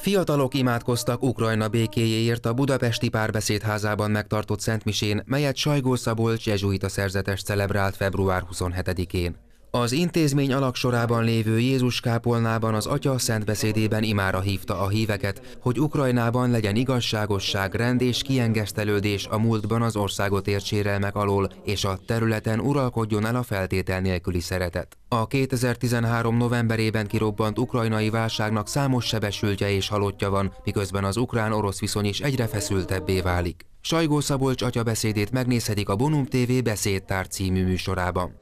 Fiatalok imádkoztak Ukrajna békéjéért a budapesti párbeszédházában megtartott szentmisén, melyet Sajgó Szabolcs jezsuita szerzetes celebrált február 27-én. Az intézmény alaksorában lévő Jézus kápolnában az Atya szentbeszédében imára hívta a híveket, hogy Ukrajnában legyen igazságosság, rend és kiengesztelődés a múltban az országot ért sérelmek alól, és a területen uralkodjon el a feltétel nélküli szeretet. A 2013 novemberében kirobbant ukrajnai válságnak számos sebesültje és halottja van, miközben az ukrán-orosz viszony is egyre feszültebbé válik. Sajgó Szabolcs beszédét megnézhetik a Bonum TV beszédtár című műsorában.